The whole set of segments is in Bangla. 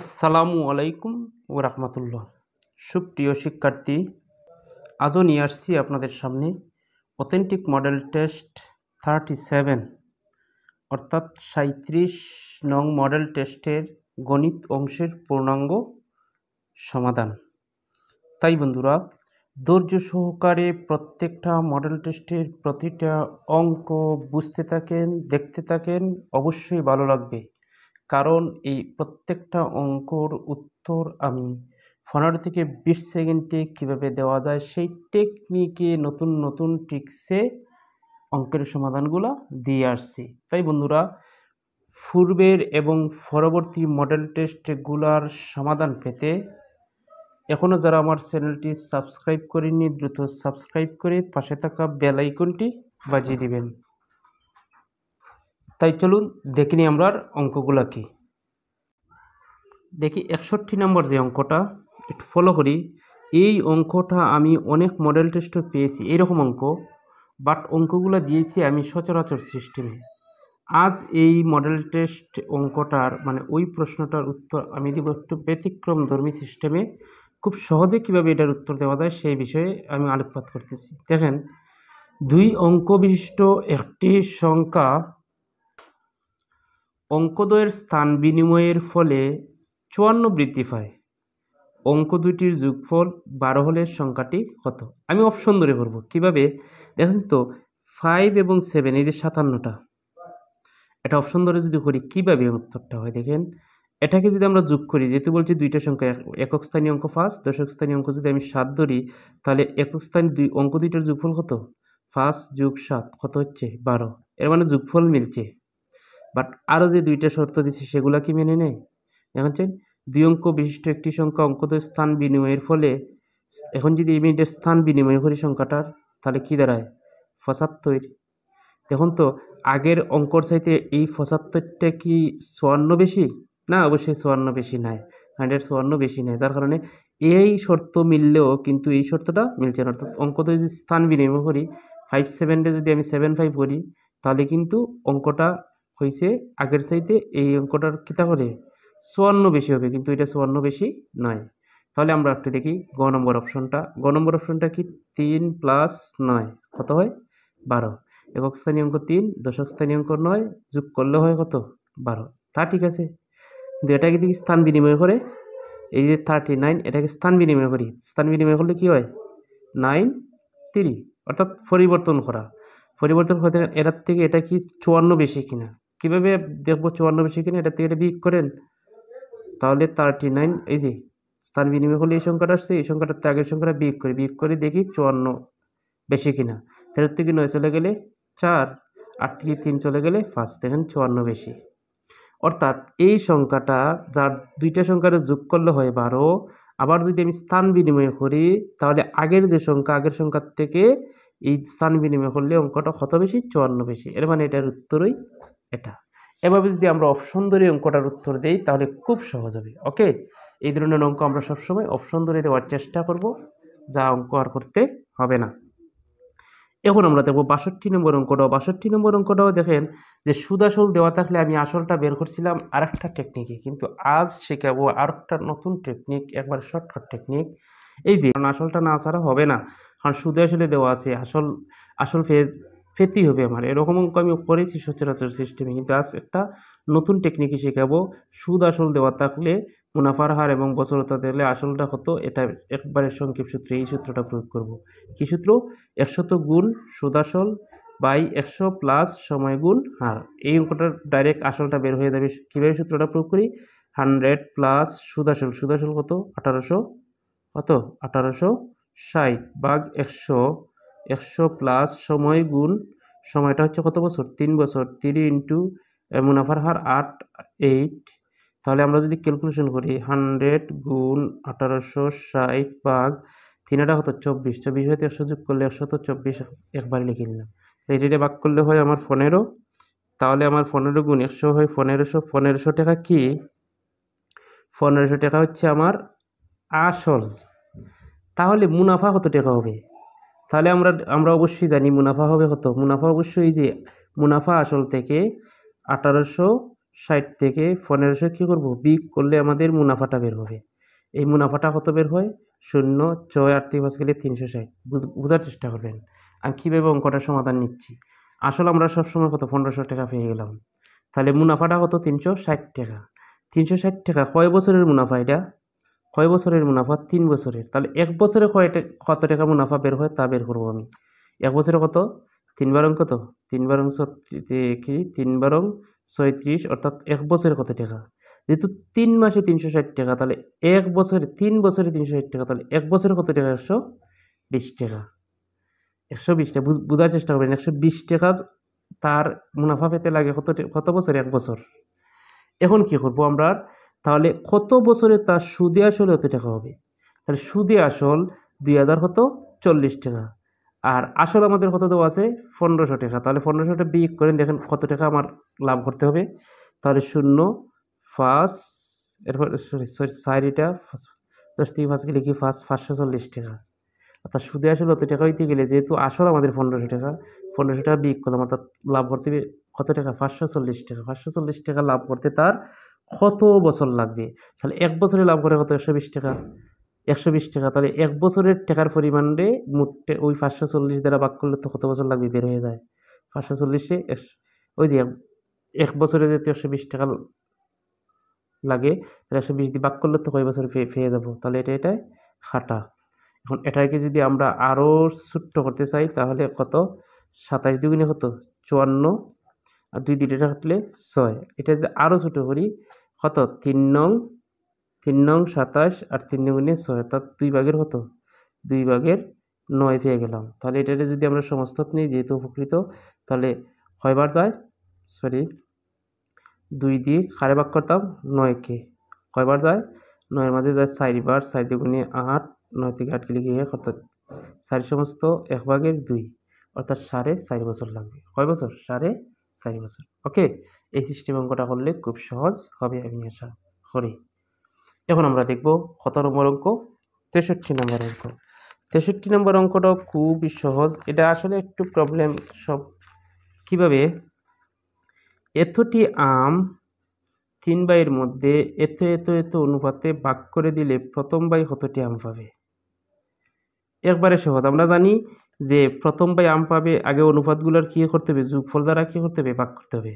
আসসালামু আলাইকুম ও রহমতুল্লাহ সুপ্রিয় শিক্ষার্থী আজও নিয়ে আসছি আপনাদের সামনে authentic model test thirty seven অর্থাৎ সাঁত্রিশ নং মডেল টেস্টের গণিত অংশের পূর্ণাঙ্গ সমাধান তাই বন্ধুরা ধৈর্য সহকারে প্রত্যেকটা মডেল টেস্টের প্রতিটা অঙ্ক বুঝতে থাকেন দেখতে থাকেন অবশ্যই ভালো লাগবে কারণ এই প্রত্যেকটা অঙ্কর উত্তর আমি পনেরো থেকে বিশ সেকেন্ডে কীভাবে দেওয়া যায় সেই টেকনিকে নতুন নতুন ট্রিক্সে অঙ্কের সমাধানগুলো দিয়ে আসছি তাই বন্ধুরা পূর্বের এবং পরবর্তী মডেল টেস্টগুলার সমাধান পেতে এখনও যারা আমার চ্যানেলটি সাবস্ক্রাইব করেনি দ্রুত সাবস্ক্রাইব করে পাশে থাকা বেল আইকনটি বাজিয়ে দিবেন তাই চলুন দেখিনি আমরা অঙ্কগুলো কি দেখি একষট্টি নম্বর যে অঙ্কটা একটু ফলো করি এই অঙ্কটা আমি অনেক মডেল টেস্টও পেয়েছি এরকম অঙ্ক বাট অঙ্কগুলো দিয়েছি আমি সচরাচর সিস্টেমে আজ এই মডেল টেস্ট অঙ্কটার মানে ওই প্রশ্নটার উত্তর আমি দেবো একটু ব্যতিক্রম ধর্মী সিস্টেমে খুব সহজে কিভাবে এটার উত্তর দেওয়া যায় সেই বিষয়ে আমি আলোকপাত করতেছি দেখেন দুই অঙ্ক বিশিষ্ট একটি সংখ্যা অঙ্কদ্বয়ের স্থান বিনিময়ের ফলে চুয়ান্ন বৃদ্ধি পায় অঙ্ক দুইটির যোগফল বারো হলে সংখ্যাটি কত আমি অপশন ধরে করবো কীভাবে দেখেন তো ফাইভ এবং সেভেন এই যে সাতান্নটা এটা অপশন ধরে যদি করি কীভাবে উত্তরটা হয় দেখেন এটাকে যদি আমরা যোগ করি যেহেতু বলছি দুইটা সংখ্যা একক স্থানীয় অঙ্ক ফার্স্ট দশক স্থানীয় অঙ্ক যদি আমি সাত ধরি তাহলে একক স্থানীয় দুই অঙ্ক দুইটার যোগফল কত ফার্স্ট যোগ সাত কত হচ্ছে বারো এর মানে যোগফল মিলছে বাট আরও যে দুইটা শর্ত দিচ্ছে সেগুলো কি মেনে নেয় এখন চেন দুই অঙ্ক বিশিষ্ট একটি সংখ্যা অঙ্কত স্থান বিনিময়ের ফলে এখন যদি ইমিডিয়েট স্থান বিনিময় করি সংখ্যাটার তাহলে কী দাঁড়ায় ফসাত্তর দেখুন তো আগের অঙ্কর চাইতে এই ফসাত্তরটা কি চুয়ান্ন বেশি না অবশ্যই চুয়ান্ন বেশি নাই হান্ড্রেড চুয়ান্ন বেশি নেয় যার কারণে এই শর্ত মিললেও কিন্তু এই শর্তটা মিলছে না অর্থাৎ অঙ্কতে যদি স্থান বিনিময় করি ফাইভ সেভেনটা যদি আমি সেভেন ফাইভ করি তাহলে কিন্তু অঙ্কটা হয়েছে আগের চাইতে এই অঙ্কটার কিতা করে চুয়ান্ন বেশি হবে কিন্তু এটা চুয়ান্ন বেশি নয় তাহলে আমরা একটু দেখি গ নম্বর অপশনটা গ নম্বর অপশনটা কি তিন প্লাস নয় কত হয় বারো একক স্থানীয় অঙ্ক তিন দশক স্থানীয় অঙ্ক নয় যোগ করলে হয় কত বারো তা ঠিক আছে কিন্তু এটাকে দেখি স্থান বিনিময় করে এই যে থার্টি নাইন এটাকে স্থান বিনিময় করি স্থান বিনিময় করলে কী হয় নাইন তিরি অর্থাৎ পরিবর্তন করা পরিবর্তন করতে এটার থেকে এটা কি চুয়ান্ন বেশি কিনা কীভাবে দেখবো চুয়ান্ন বেশি কিনা এটা থেকে এটা করেন তাহলে থার্টি নাইন এই যে স্থান বিনিময় হলে এই সংখ্যাটা আসছে এই সংখ্যাটা ত্যাগের আগের সংখ্যাটা বিয়োগ করি বিয়োগ করে দেখি চুয়ান্ন বেশি কিনা ফেরত থেকে নয় চলে গেলে চার আট থেকে তিন চলে গেলে পাঁচ দেখেন চুয়ান্ন বেশি অর্থাৎ এই সংখ্যাটা যার দুইটা সংখ্যাটা যোগ করলে হয় বারো আবার যদি আমি স্থান বিনিময় করি তাহলে আগের যে সংখ্যা আগের সংখ্যার থেকে এই স্থান বিনিময় করলে অঙ্কটা কত বেশি চুয়ান্ন বেশি এর মানে এটার উত্তরই এটা এভাবে যদি আমরা অপশন ধরে অঙ্কটার উত্তর দেই তাহলে খুব সহজ হবে ওকে এই ধরনের অঙ্ক আমরা সবসময় অপশন ধরে দেওয়ার চেষ্টা করব যা অঙ্ক আর করতে হবে না এখন আমরা দেখবো বাষট্টি নম্বর অঙ্কটাও বাষট্টি নম্বর অঙ্কটাও দেখেন যে সুদাসল দেওয়া থাকলে আমি আসলটা বের করছিলাম আরেকটা টেকনিকে কিন্তু আজ শেখাবো আর একটা নতুন টেকনিক একবার শর্টকাট টেকনিক এই যে আসলটা না ছাড়া হবে না কারণ সুদাসলে আসলে দেওয়া আছে আসল আসল ফেজ পেতেই হবে আমার এরকম অঙ্ক আমি করেছি সচরাচর সিস্টেমে কিন্তু আজ একটা নতুন টেকনিকই শেখাবো সুদ আসল দেওয়া থাকলে মুনাফার হার এবং বছরতা দিলে আসলটা কত এটা একবারের সংক্ষিপ্ত সূত্রে এই সূত্রটা প্রয়োগ করব কি সূত্র একশত গুণ সুদ আসল বাই একশো প্লাস সময় গুণ হার এই অঙ্কটার ডাইরেক্ট আসলটা বের হয়ে যাবে কীভাবে সূত্রটা প্রয়োগ করি হান্ড্রেড প্লাস সুদ সুদ সুদাসল কত আঠারোশো কত আঠারোশো ষাট বাঘ একশো একশো প্লাস সময় গুণ সময়টা হচ্ছে কত বছর তিন বছর থ্রি ইন্টু মুনাফার হার আট এইট তাহলে আমরা যদি ক্যালকুলেশন করি হান্ড্রেড গুণ আঠারোশো ষাট ভাগ তিন হতো চব্বিশ চব্বিশ হয়তো একশো যোগ করলে একশো তো চব্বিশ একবারে লিখে নিলাম তাই এটা ভাগ করলে হয় আমার পনেরো তাহলে আমার পনেরো গুণ একশো হয় পনেরোশো পনেরোশো টাকা কি পনেরোশো টাকা হচ্ছে আমার আসল তাহলে মুনাফা কত টাকা হবে তাহলে আমরা আমরা অবশ্যই জানি মুনাফা হবে কত মুনাফা অবশ্যই যে মুনাফা আসল থেকে আঠারোশো ষাট থেকে পনেরোশো কী করবো বিক করলে আমাদের মুনাফাটা বের হবে এই মুনাফাটা কত বের হয় শূন্য ছয় আটত্রিশ পাঁচ গেলে তিনশো ষাট বোঝার চেষ্টা করবেন আমি কীভাবে অঙ্কটা সমাধান নিচ্ছি আসলে আমরা সবসময় কত পনেরোশো টাকা পেয়ে গেলাম তাহলে মুনাফাটা কত তিনশো ষাট টাকা তিনশো ষাট টাকা কয় বছরের মুনাফা এটা ছয় বছরের মুনাফা তিন বছরের তাহলে এক বছরে কয় কত টাকা মুনাফা বের হয় তা বের করবো আমি এক বছরে কত তিন বারং কত তিন বারং কি তিন অং ছয়ত্রিশ অর্থাৎ এক বছরে কত টাকা যেহেতু তিন মাসে তিনশো ষাট টাকা তাহলে এক বছরে তিন বছরে তিনশো ষাট টাকা তাহলে এক বছরে কত টাকা একশো বিশ টাকা একশো বিশ টাকা বোঝার চেষ্টা করবেন একশো বিশ টাকা তার মুনাফা পেতে লাগে কত কত বছর এক বছর এখন কি করবো আমরা তাহলে কত বছরে তার সুদে আসলে অত টাকা হবে তাহলে সুদে আসল দুই হাজার কত চল্লিশ টাকা আর আসল আমাদের কত দেওয়া আছে পনেরোশো টাকা তাহলে পনেরোশো টাকা বিয়োগ করেন দেখেন কত টাকা আমার লাভ করতে হবে তাহলে শূন্য পাঁচ এরপর সরি সরি সাইরিটা দশ থেকে পাঁচ গেলে কি ফার্স্ট পাঁচশো চল্লিশ টাকা তার সুদে আসল অত টাকা হইতে গেলে যেহেতু আসল আমাদের পনেরোশো টাকা পনেরোশো টাকা বিয়োগ করলাম অর্থাৎ লাভ করতে কত টাকা পাঁচশো চল্লিশ টাকা পাঁচশো চল্লিশ টাকা লাভ করতে তার কত বছর লাগবে তাহলে এক বছরে লাভ করে কত একশো বিশ টাকা একশো বিশ টাকা তাহলে এক বছরের টাকার পরিমাণ রে মোট ওই পাঁচশো চল্লিশ দ্বারা বাক করলে তো কত বছর লাগবে বের হয়ে যায় পাঁচশো চল্লিশে ওই যে এক বছরে যদি একশো বিশ টাকা লাগে তাহলে একশো বিশ দিয়ে বাক করলে তো কয় বছর পেয়ে যাবো তাহলে এটা এটাই খাটা এখন এটাকে যদি আমরা আরও ছোট্ট করতে চাই তাহলে কত সাতাশ দুগুণে কত চুয়ান্ন আর দুই দুইটা কাটলে ছয় এটা যদি আরও ছোটো করি কত তিন নং তিন নং সাতাশ আর তিন নং ছয় অর্থাৎ দুই ভাগের কত দুই ভাগের নয় পেয়ে গেলাম তাহলে এটাতে যদি আমরা সমস্ত নিই যেহেতু উপকৃত তাহলে হয়বার যায় সরি দুই দিয়ে কারে ভাগ করতাম নয়কে কয়বার যায় নয়ের মাঝে যায় চারিবার চারি দুগুণে আট নয় থেকে আট কিলো গিয়ে অর্থাৎ চারি সমস্ত এক ভাগের দুই অর্থাৎ সাড়ে চারি বছর লাগবে কয় বছর সাড়ে চারি বছর ওকে এই সিস্টেম অঙ্কটা করলে খুব সহজ হবে আমি আশা করি এখন আমরা দেখব কত নম্বর অঙ্ক তেষট্টি নম্বর অঙ্ক তেষট্টি নম্বর অঙ্কটাও খুবই সহজ এটা আসলে একটু প্রবলেম সব কিভাবে এতটি আম তিন বাইয়ের মধ্যে এত এত এত অনুপাতে ভাগ করে দিলে প্রথম বাই কতটি আম পাবে একবারে সহজ আমরা জানি যে প্রথম বাই আম পাবে আগে অনুপাতগুলোর কী করতে হবে যোগফল দ্বারা কী করতে হবে ভাগ করতে হবে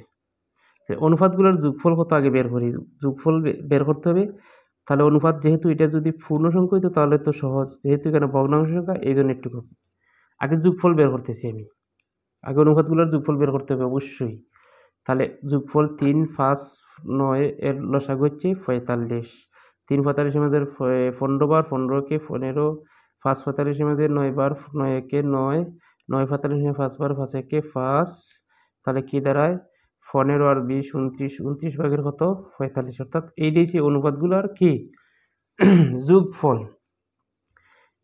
অনুপাতগুলোর যোগফল কত আগে বের করি যোগফল বের করতে হবে তাহলে অনুপাত যেহেতু এটা যদি পূর্ণ সংখ্যা হইতো তাহলে তো সহজ যেহেতু এখানে ভগ্নাংশ সংখ্যা এই জন্য একটু আগে যোগফল বের করতেছি আমি আগে অনুপাতগুলোর যোগফল বের করতে হবে অবশ্যই তাহলে যোগফল তিন পাঁচ নয় এর লসাগ হচ্ছে পঁয়তাল্লিশ তিন পঁয়তাল্লিশ আমাদের পনেরো বার পনেরোকে পনেরো পাঁচ পঁয়তাল্লিশ মধ্যে নয়বার নয় একে নয় নয় পঁয়তাল্লিশ পাঁচবার পাঁচ একে পাঁচ তাহলে কী দাঁড়ায় পনেরো আর বিশ উনত্রিশ উনত্রিশ ভাগের কত পঁয়তাল্লিশ অর্থাৎ এই দিয়েছি অনুপাতগুলো আর কি যুগফল ফল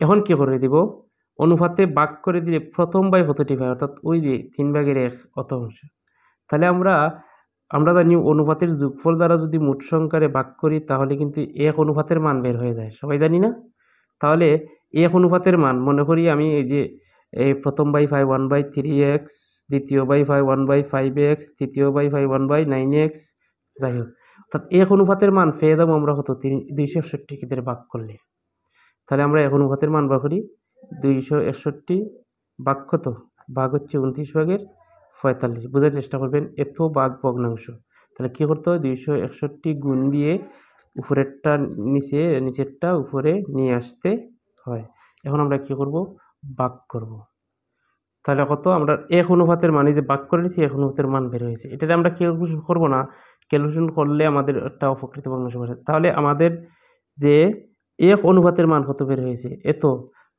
এখন কি করে দিব অনুপাতে বাক করে দিলে প্রথম বাই কতটি ভাই অর্থাৎ ওই যে তিন ভাগের এক অত অংশ তাহলে আমরা আমরা জানি অনুপাতের যুগফল দ্বারা যদি মোট সংখ্যারে বাক করি তাহলে কিন্তু এক অনুপাতের মান বের হয়ে যায় সবাই জানি না তাহলে এক অনুপাতের মান মনে করি আমি এই যে এই প্রথম by five one by three X দ্বিতীয় by five one by five X তৃতীয় by five one by nine X যাই হোক অর্থাৎ এক অনুপাতের মান পেয়ে যাবো আমরা কত তিন দুইশো একষট্টি কেদের ভাগ করলে তাহলে আমরা এক অনুপাতের মান বা করি দুইশো একষট্টি বাক কত বাঘ হচ্ছে উনত্রিশ ভাগের পঁয়তাল্লিশ বোঝার চেষ্টা করবেন এত বাঘ ভগ্নাংশ তাহলে কী করতে হবে দুইশো একষট্টি গুণ দিয়ে উপরেরটা নিচে নিচেরটা উপরে নিয়ে আসতে হয় এখন আমরা কি করব বাক করব তাহলে কত আমরা এক অনুপাতের মানে যে বাক করে নিয়েছি এক অনুপাতের মান বের হয়েছে এটাতে আমরা ক্যালকুলেশন করবো না ক্যালকুলেশন করলে আমাদের একটা অপকৃত ভগ্নাংশ বের তাহলে আমাদের যে এক অনুপাতের মান কত বের হয়েছে এত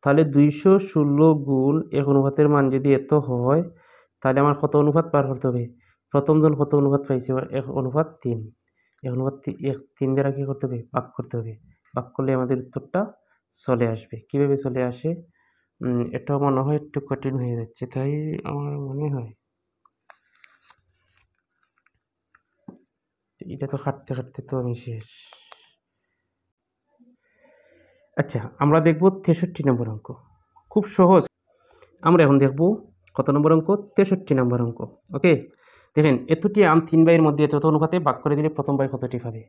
তাহলে দুইশো ষোলো গুণ এক অনুপাতের মান যদি এত হয় তাহলে আমার কত অনুপাত পার করতে হবে প্রথম জন কত অনুপাত পাইছে এক অনুপাত তিন এক অনুপাত এক তিন দ্বারা কী করতে হবে ভাগ করতে হবে ভাগ করলে আমাদের উত্তরটা চলে আসবে কীভাবে চলে আসে এটা মনে হয় একটু কঠিন হয়ে যাচ্ছে তাই আমার মনে হয় এটা তো খাটতে খাটতে তো আমি শেষ আচ্ছা আমরা দেখব তেষট্টি নম্বর অঙ্ক খুব সহজ আমরা এখন দেখব কত নম্বর অঙ্ক তেষট্টি নম্বর অঙ্ক ওকে দেখেন এতটি আম তিন বাইয়ের মধ্যে এত অনুপাতে বাক করে দিলে প্রথম বাই কতটি পাবে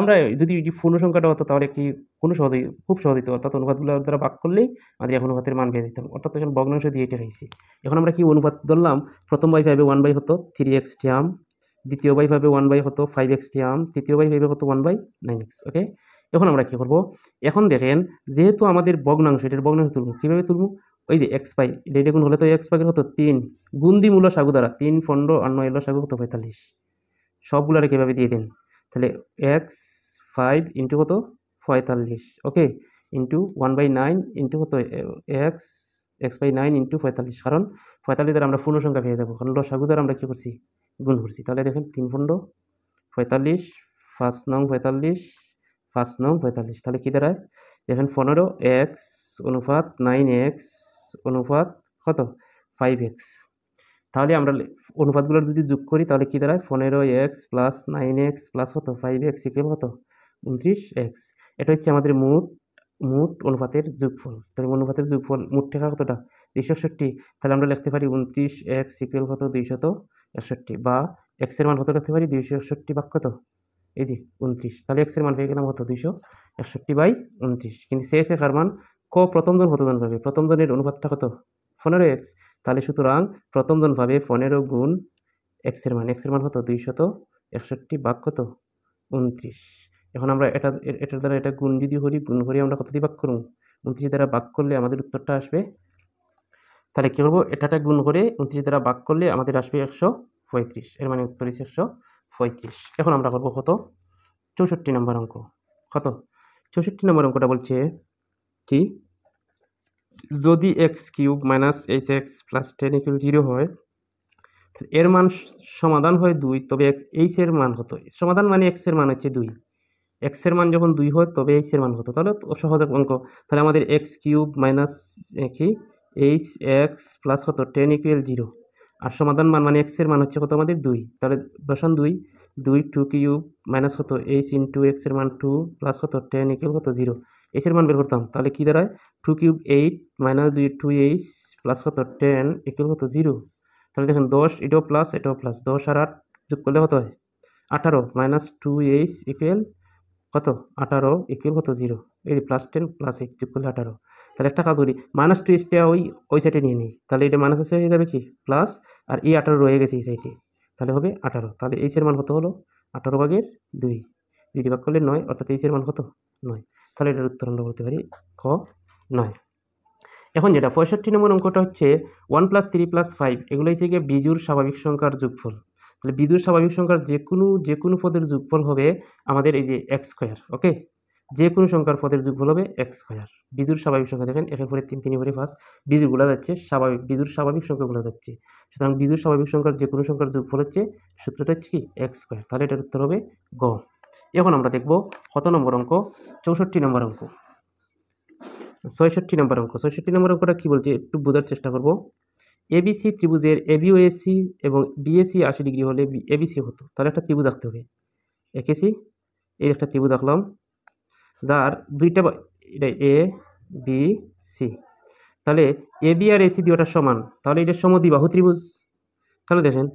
আমরা যদি যে পূর্ণ সংখ্যাটা হতো তাহলে কি কোনো সহজেই খুব সহজ হতো অর্থাৎ অনুপাতগুলো দ্বারা বাক করলেই আমাদের এক অনুপাতের মান পেয়ে যেতাম অর্থাৎ এখন ভগ্নাংশ দিয়ে এটা হয়েছে এখন আমরা কি অনুপাত ধরলাম প্রথম বাই ফাইভে ওয়ান বাই হতো থ্রি এক্স টিয়াম দ্বিতীয় বাই ফাইভে ওয়ান বাই হতো ফাইভ এক্স টিয়াম তৃতীয় বাই ফাইভে হতো one by nine X okay এখন আমরা কী করব এখন দেখেন যেহেতু আমাদের ভগ্নাংশ এটার ভগ্নাংশ তুলব কীভাবে তুলব ওই যে এক্স পাই এটা গুণ হলে তো এক্স পাকের হতো তিন গুণ সাগু দ্বারা তিন পনেরো অন্য নয় সাগু হতো পঁয়তাল্লিশ সবগুলো আর কীভাবে দিয়ে দিন তাহলে এক্স ফাইভ ইন্টু কত পঁয়তাল্লিশ okay into one by nine into কত X X by nine into পঁয়তাল্লিশ কারণ পঁয়তাল্লিশ দ্বারা আমরা পূর্ণ সংখ্যা পেয়ে যাবো কারণ লসাগু দ্বারা আমরা কী করছি গুণ করছি তাহলে দেখেন তিন পণ্ড পঁয়তাল্লিশ পাঁচ নং পঁয়তাল্লিশ পাঁচ নং পঁয়তাল্লিশ তাহলে কী দাঁড়ায় দেখেন পনেরো এক্স অনুপাত নাইন এক্স অনুপাত কত ফাইভ এক্স তাহলে আমরা অনুপাতগুলোর যদি যোগ করি তাহলে কী দাঁড়ায় পনেরো X plus nine X plus কত ফাইভ এক্স ইকুয়াল কত উনত্রিশ এক্স এটা হচ্ছে আমাদের মোট মোট অনুপাতের যোগফল তাহলে অনুপাতের যোগফল মোট টাকা কতটা দুইশো একষট্টি তাহলে আমরা লিখতে পারি উনত্রিশ এক্স ইকুয়াল কত দুইশত একষট্টি বা এক্সের মান কত লিখতে পারি দুইশো একষট্টি বা কত এই যে উনত্রিশ তাহলে এক্সের মান পেয়ে গেলাম কত দুইশো একষট্টি বাই উনত্রিশ কিন্তু শেষ একার মান ক প্রথম জন হতদান পাবে প্রথম জনের অনুপাতটা কত পনেরো এক্স তাহলে সুতরাং প্রথম পনেরো গুণ এক্সের মান এক্সের মান দুই দুইশত একষট্টি বাক কত উনত্রিশ এখন আমরা এটা এটার দ্বারা এটা গুণ যদি করি গুণ করে আমরা কত দিয়ে বাক করুন উনত্রিশ দ্বারা বাক করলে আমাদের উত্তরটা আসবে তাহলে কী করবো এটাটা গুণ করে উনত্রিশ দ্বারা বাক করলে আমাদের আসবে একশো পঁয়ত্রিশ এর মানে উত্তর হচ্ছে একশো পঁয়ত্রিশ এখন আমরা করবো কত চৌষট্টি নম্বর অঙ্ক কত চৌষট্টি নম্বর অঙ্কটা বলছে কি যদি X cube minus H X plus ten equal zero হয় এর মান সমাধান হয় দুই তবে এইচ এর মান হতো সমাধান মানে এক্স এর মান হচ্ছে দুই এক্স এর মান যখন দুই হয় তবে এইচ এর মান হতো তাহলে সহজ অঙ্ক তাহলে আমাদের এক্স কিউব মাইনাস কি এইচ এক্স প্লাস হতো টেন ইকুয়াল জিরো আর সমাধান মান মানে এক্সের মান হচ্ছে কত আমাদের দুই তাহলে দশান দুই দুই টু কিউব মাইনাস হতো এইচ ইন্টু এক্সের মান টু প্লাস হতো টেন ইকুয়াল হতো জিরো এইচের মান বের করতাম তাহলে কী দাঁড়ায় টু কিউব এইট মাইনাস দুই টু এইচ প্লাস কত টেন ইকুয়াল কত জিরো তাহলে দেখেন দশ এটাও প্লাস এটাও প্লাস দশ আর আট যোগ করলে কত হয় আঠারো মাইনাস টু এইচ ইকুয়াল কত আঠারো ইকুয়াল কত জিরো এই প্লাস টেন প্লাস এইট যোগ করলে আঠারো তাহলে একটা কাজ করি মাইনাস টু এইচটা ওই ওই সাইডে নিয়ে নিই তাহলে এটা মাইনাস এসে হয়ে যাবে কি প্লাস আর এই আঠারো রয়ে গেছে এই সাইডে তাহলে হবে আঠারো তাহলে এইচের মান কত হলো আঠারো ভাগের দুই দুই ভাগ করলে নয় অর্থাৎ এইচের মান কত নয় তাহলে এটার উত্তর আমরা বলতে পারি ক নয় এখন যেটা পঁয়ষট্টি নম্বর অঙ্কটা হচ্ছে one plus three plus five এগুলো হচ্ছে গিয়ে বিজুর স্বাভাবিক সংখ্যার যোগফল তাহলে বিজুর স্বাভাবিক সংখ্যার যে কোনো যে কোনো পদের যোগফল হবে আমাদের এই যে এক্স স্কোয়ার ওকে যে কোনো সংখ্যার পদের যোগফল হবে এক্স স্কোয়ার বিজুর স্বাভাবিক সংখ্যা দেখেন একের পরে তিন তিনের পরে পাঁচ বিজুরগুলো যাচ্ছে স্বাভাবিক বিজুর স্বাভাবিক সংখ্যাগুলো যাচ্ছে সুতরাং বিজুর স্বাভাবিক সংখ্যার যে কোনো সংখ্যার যোগফল হচ্ছে সূত্রটা হচ্ছে কি এক্স স্কোয়ার তাহলে এটার উত্তর হবে গ এখন আমরা দেখব কত নম্বর অঙ্ক চৌষট্টি নম্বর অঙ্ক ছয়ষট্টি নম্বর অঙ্ক ছয়ষট্টি নম্বর অঙ্কটা কী বলছে একটু বোঝার চেষ্টা করব এবিসি ত্রিভুজের এবিওএসি এবং বিএসি আশি ডিগ্রি হলে এবিসি হতো তাহলে একটা ত্রিভুজ আঁকতে হবে একেসি এর একটা ত্রিভুজ আঁকলাম যার দুইটা এটা এ বি সি তাহলে এবি আর এসি দুটা সমান তাহলে এটা সমদ্বিবাহু ত্রিভুজ তাহলে দেখেন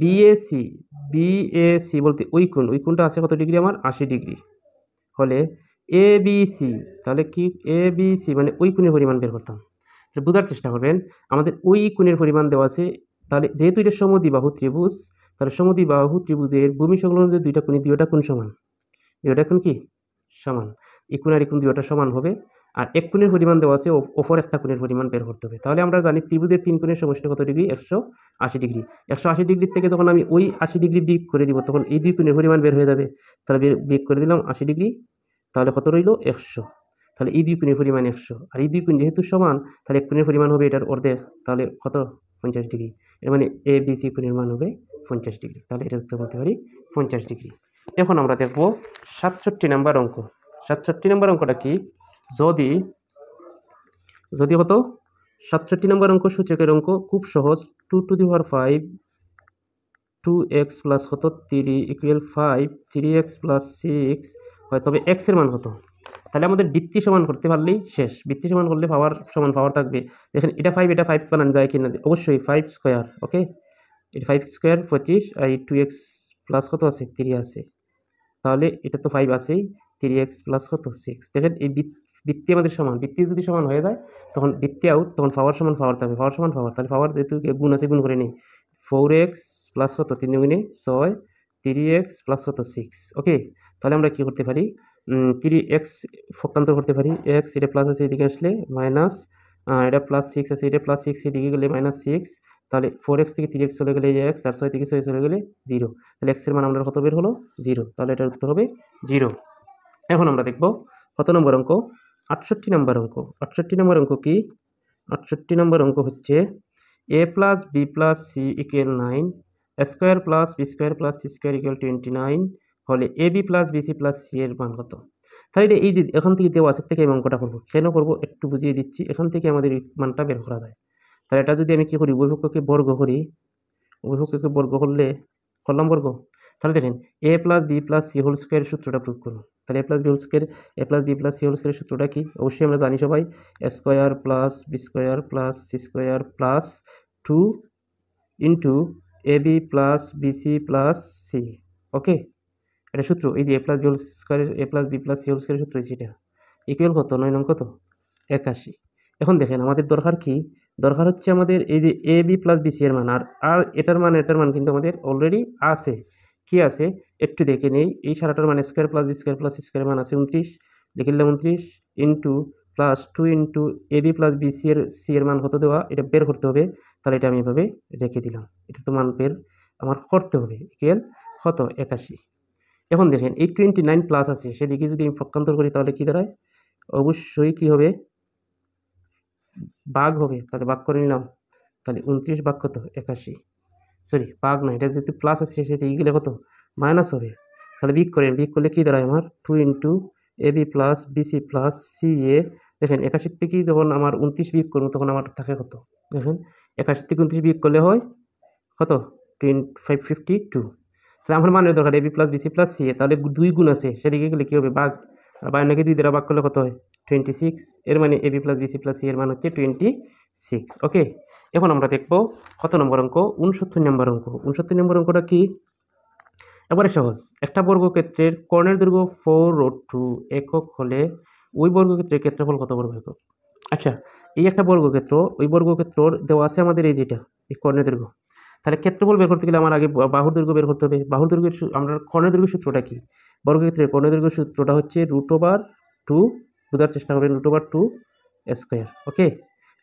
বিএসি বিএসি বলতে ওই কোন ওই কোনটা আছে কত ডিগ্রি আমার আশি ডিগ্রি হলে এ বিসি তাহলে কি এ বিসি মানে ওই কোনের পরিমাণ বের করতাম তাহলে বোঝার চেষ্টা করবেন আমাদের ওই কোণের পরিমাণ দেওয়া আছে তাহলে যেহেতু এটা সমদ্বিবাহু ত্রিভুজ তাহলে সমদ্বিবাহু ত্রিভুজের ভূমি সংলগ্ন দুইটা কোণে দুইটা কোন সমান দুইটা কোন কি সমান এই কোন আর ইকুন দুইটা সমান হবে আর এক কোণের পরিমাণ দেওয়া আছে ওপর একটা কোণের পরিমাণ বের করতে হবে তাহলে আমরা জানি ত্রিভুজের তিন কোণের সমষ্টি কত ডিগ্রি একশো আশি ডিগ্রি একশো আশি ডিগ্রির থেকে যখন আমি ওই আশি ডিগ্রি বিক করে দিব তখন এই দুই কোণের পরিমাণ বের হয়ে যাবে তাহলে বিক করে দিলাম আশি ডিগ্রি তাহলে কত রইল একশো তাহলে এই দুই কোণের পরিমাণ একশো আর এই দুই কোণ যেহেতু সমান তাহলে এক কোণের পরিমাণ হবে এটার অর্ধেক তাহলে কত পঞ্চাশ ডিগ্রি এর মানে এ বি সি কোণের মান হবে পঞ্চাশ ডিগ্রি তাহলে এটা উত্তর বলতে পারি পঞ্চাশ ডিগ্রি এখন আমরা দেখব সাতষট্টি নাম্বার অঙ্ক সাতষট্টি নাম্বার অঙ্কটা কি যদি যদি কত সাতষট্টি নম্বর অঙ্ক সূচকের অঙ্ক খুব সহজ two two the power five two X plus কত three equal five three X plus six হয় তবে এক্সের মান কত তাহলে আমাদের বৃত্তি সমান করতে পারলেই শেষ বৃত্তি সমান করলে পাওয়ার সমান পাওয়ার থাকবে দেখেন এটা ফাইভ এটা ফাইভ বানানো যায় কিনা অবশ্যই ফাইভ স্কোয়ার ওকে এটা ফাইভ স্কোয়ার পঁচিশ আর এই টু এক্স প্লাস কত আছে থ্রি আছে তাহলে এটা তো ফাইভ আছেই থ্রি এক্স প্লাস কত সিক্স দেখেন এই বৃত্তি বৃত্তি আমাদের সমান বৃত্তি যদি সমান হয়ে যায় তখন বৃত্তি আউট তখন পাওয়ার সমান পাওয়ার থাকবে পাওয়ার সমান পাওয়ার তাহলে পাওয়ার যেহেতু গুণ আছে গুণ করে নিই ফোর এক্স প্লাস কত তিন গুণে ছয় থ্রি এক্স প্লাস কত সিক্স ওকে তাহলে আমরা কী করতে পারি থ্রি এক্স ফোকান্ত করতে পারি এক্স এটা প্লাস আছে এদিকে আসলে মাইনাস এটা প্লাস সিক্স আছে এটা প্লাস সিক্স এদিকে গেলে মাইনাস সিক্স তাহলে ফোর এক্স থেকে থ্রি এক্স চলে গেলে এক্স আর ছয় থেকে ছয় চলে গেলে জিরো তাহলে এক্সের মান আমরা কত বের হলো জিরো তাহলে এটার উত্তর হবে জিরো এখন আমরা দেখব কত নম্বর অঙ্ক আটষট্টি নম্বর অঙ্ক আটষট্টি নম্বর অঙ্ক কি আটষট্টি নম্বর অঙ্ক হচ্ছে A plus B plus C equal nine square plus B square plus C square equal twenty nine হলে A B plus B C plus C এর মান কত তাহলে এটা এই এখান থেকে দেওয়া আছে থেকে আমি অঙ্কটা করবো কেন করবো একটু বুঝিয়ে দিচ্ছি এখান থেকে আমাদের মানটা বের করা যায় তাহলে এটা যদি আমি কী করি উভয়পক্ষকে বর্গ করি উভয়পক্ষকে বর্গ করলে কলম বর্গ তাহলে দেখেন A plus B plus C whole স্কোয়ারের সূত্রটা প্রয়োগ করুন তাহলে A plus B whole square A plus B plus C whole স্কোয়ারের সূত্রটা কি অবশ্যই আমরা জানি সবাই square plus B square plus C square plus two into A B plus B C plus C okay এটা সূত্র এই যে এ প্লাস বি হোল স্কোয়ারের A plus B plus C whole স্কোয়ারের সূত্র সেটা ইকুয়াল কত নয় নং কত একাশি এখন দেখেন আমাদের দরকার কি দরকার হচ্ছে আমাদের এই যে A B plus B C এর মান আর আর এটার মান এটার মান কিন্তু আমাদের অলরেডি আছে কি আছে একটু দেখে নেই এই সারাটার মানে square plus B square plus square মান আছে উনত্রিশ লিখে নিলাম উনত্রিশ into plus two into A B plus B C এর সি এর মান কত দেওয়া এটা বের করতে হবে তাহলে এটা আমি এভাবে রেখে দিলাম এটা তো মান বের আমার করতে হবে কেল কত একাশি এখন দেখেন এই টোয়েন্টি নাইন প্লাস আছে সেদিকে যদি আমি পক্ষান্তর করি তাহলে কী দাঁড়ায় অবশ্যই কি হবে বাঘ হবে তাহলে বাঘ করে নিলাম তাহলে উনত্রিশ বাঘ কত একাশি সরি পাক না এটা যদি প্লাস আছে সেটা ই গেলে কত মাইনাস হবে তাহলে বিক করেন বিক করলে কী দাঁড়ায় আমার two into A B plus B C plus C A দেখেন একাশি থেকেই যখন আমার উনত্রিশ বিক করবো তখন আমার থাকে কত দেখেন একাশি থেকে উনত্রিশ বিক করলে হয় কত টোয়েন ফাইভ ফিফটি টু তাহলে আমার মানের দরকার A B plus B C plus C A তাহলে দুই গুণ আছে সেদিকে গেলে কী হবে বাঘ আর বায়নাকে দুই দ্বারা বাঘ করলে কত হয় টোয়েন্টি সিক্স এর মানে A B plus B C plus C এর মান হচ্ছে টোয়েন্টি সিক্স ওকে এখন আমরা দেখব কত নম্বর অঙ্ক উনসত্তর নম্বর অঙ্ক উনসত্তর নম্বর অঙ্কটা কি এবারে সহজ একটা বর্গক্ষেত্রের কর্ণের দৈর্ঘ্য ফোর রোড টু একক হলে ওই বর্গক্ষেত্রের ক্ষেত্রফল কত বর্গ একক আচ্ছা এই একটা বর্গক্ষেত্র ওই বর্গক্ষেত্রর দেওয়া আছে আমাদের এই যেটা এই কর্ণের দৈর্ঘ্য তাহলে ক্ষেত্রফল বের করতে গেলে আমার আগে বাহুর দৈর্ঘ্য বের করতে হবে বাহুর দুর্গের আমরা কর্ণের দৈর্ঘ্য সূত্রটা কি বর্গক্ষেত্রের কর্ণের দৈর্ঘ্য সূত্রটা হচ্ছে রুট ওভার টু বোঝার চেষ্টা করবেন root over two square okay